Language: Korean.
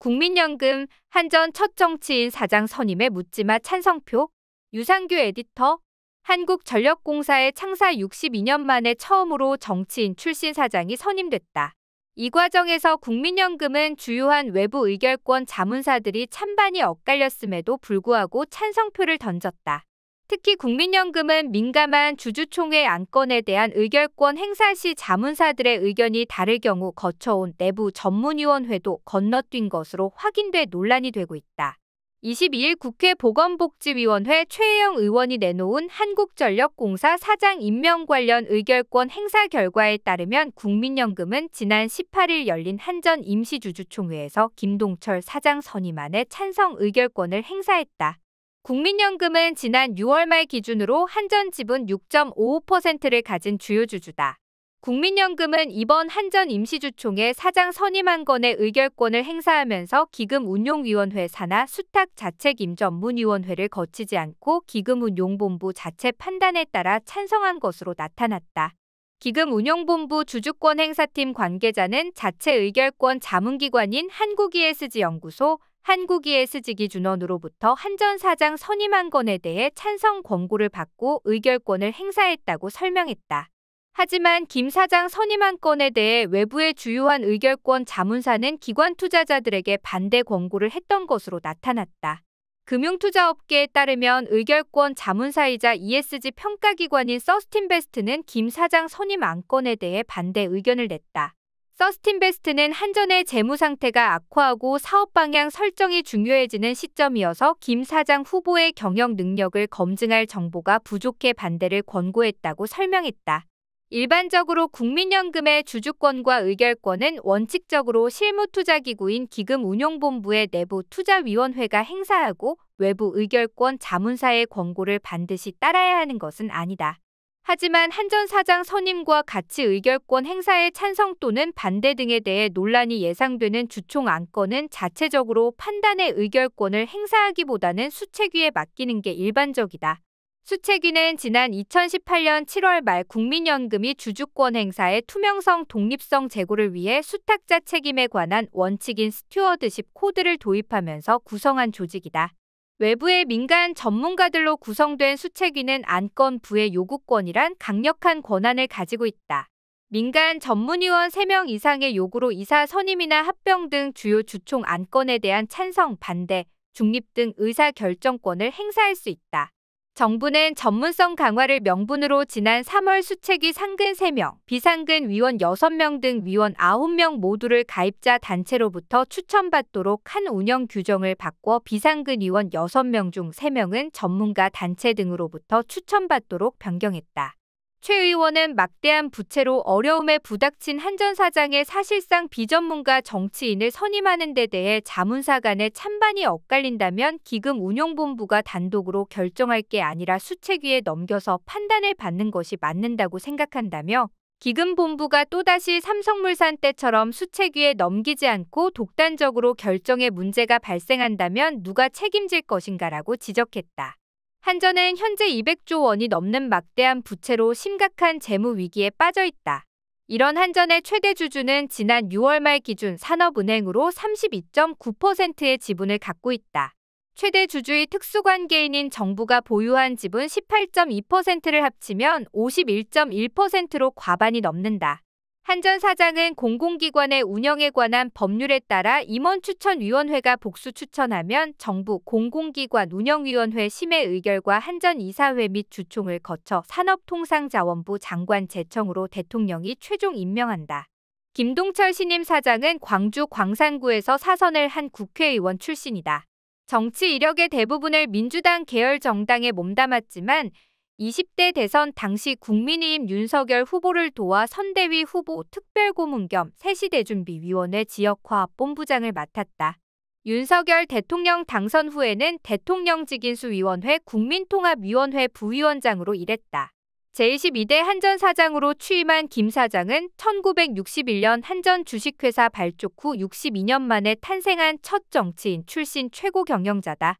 국민연금 한전 첫 정치인 사장 선임의 묻지마 찬성표, 유상규 에디터, 한국전력공사의 창사 62년 만에 처음으로 정치인 출신 사장이 선임됐다. 이 과정에서 국민연금은 주요한 외부 의결권 자문사들이 찬반이 엇갈렸음에도 불구하고 찬성표를 던졌다. 특히 국민연금은 민감한 주주총회 안건에 대한 의결권 행사 시 자문사들의 의견이 다를 경우 거쳐온 내부 전문위원회도 건너뛴 것으로 확인돼 논란이 되고 있다. 22일 국회 보건복지위원회 최혜영 의원이 내놓은 한국전력공사 사장 임명 관련 의결권 행사 결과에 따르면 국민연금은 지난 18일 열린 한전 임시주주총회에서 김동철 사장 선임안에 찬성 의결권을 행사했다. 국민연금은 지난 6월 말 기준으로 한전 지분 6.55%를 가진 주요 주주다. 국민연금은 이번 한전 임시주총의 사장 선임한 건의 의결권을 행사하면서 기금운용위원회 산하 수탁 자책임전문위원회를 거치지 않고 기금운용본부 자체 판단에 따라 찬성한 것으로 나타났다. 기금운용본부 주주권 행사팀 관계자는 자체 의결권 자문기관인 한국ESG연구소 한국이에스지기 준원으로부터 한전 사장 선임한 건에 대해 찬성 권고를 받고 의결권을 행사했다고 설명했다. 하지만 김 사장 선임한 건에 대해 외부의 주요한 의결권 자문사는 기관 투자자들에게 반대 권고를 했던 것으로 나타났다. 금융투자업계에 따르면 의결권 자문사이자 ESG 평가기관인 서스틴베스트는 김 사장 선임 안건에 대해 반대 의견을 냈다. 서스틴베스트는 한전의 재무 상태가 악화하고 사업 방향 설정이 중요해지는 시점이어서 김 사장 후보의 경영 능력을 검증할 정보가 부족해 반대를 권고했다고 설명했다. 일반적으로 국민연금의 주주권과 의결권은 원칙적으로 실무투자기구인 기금운용본부의 내부 투자위원회가 행사하고 외부 의결권 자문사의 권고를 반드시 따라야 하는 것은 아니다. 하지만 한전 사장 선임과 같이 의결권 행사의 찬성 또는 반대 등에 대해 논란이 예상되는 주총 안건은 자체적으로 판단의 의결권을 행사하기보다는 수채귀에 맡기는 게 일반적이다. 수채귀는 지난 2018년 7월 말 국민연금이 주주권 행사의 투명성 독립성 제고를 위해 수탁자 책임에 관한 원칙인 스튜어드십 코드를 도입하면서 구성한 조직이다. 외부의 민간 전문가들로 구성된 수체기는 안건부의 요구권이란 강력한 권한을 가지고 있다. 민간 전문위원 3명 이상의 요구로 이사 선임이나 합병 등 주요 주총 안건에 대한 찬성, 반대, 중립 등 의사결정권을 행사할 수 있다. 정부는 전문성 강화를 명분으로 지난 3월 수책위 상근 3명, 비상근 위원 6명 등 위원 9명 모두를 가입자 단체로부터 추천받도록 한 운영 규정을 바꿔 비상근 위원 6명 중 3명은 전문가 단체 등으로부터 추천받도록 변경했다. 최 의원은 막대한 부채로 어려움에 부닥친 한 전 사장의 사실상 비전문가 정치인을 선임하는 데 대해 자문사 간의 찬반이 엇갈린다면 기금운용본부가 단독으로 결정할 게 아니라 수채위에 넘겨서 판단을 받는 것이 맞는다고 생각한다며 기금본부가 또다시 삼성물산 때처럼 수채위에 넘기지 않고 독단적으로 결정에 문제가 발생한다면 누가 책임질 것인가라고 지적했다. 한전은 현재 200조 원이 넘는 막대한 부채로 심각한 재무 위기에 빠져 있다. 이런 한전의 최대 주주는 지난 6월 말 기준 산업은행으로 32.9%의 지분을 갖고 있다. 최대 주주의 특수관계인인 정부가 보유한 지분 18.2%를 합치면 51.1%로 과반이 넘는다. 한전 사장은 공공기관의 운영에 관한 법률에 따라 임원추천위원회가 복수 추천하면 정부 공공기관 운영위원회 심의 의결과 한전 이사회 및 주총을 거쳐 산업통상자원부 장관 제청으로 대통령이 최종 임명한다. 김동철 신임 사장은 광주 광산구에서 사선을 한 국회의원 출신이다. 정치 이력의 대부분을 민주당 계열 정당에 몸담았지만 20대 대선 당시 국민의힘 윤석열 후보를 도와 선대위 후보 특별고문 겸 세시대준비위원회 지역화 합 본부장을 맡았다. 윤석열 대통령 당선 후에는 대통령직인수위원회 국민통합위원회 부위원장으로 일했다. 제2 2대 한전 사장으로 취임한 김 사장은 1961년 한전 주식회사 발족 후 62년 만에 탄생한 첫 정치인 출신 최고 경영자다.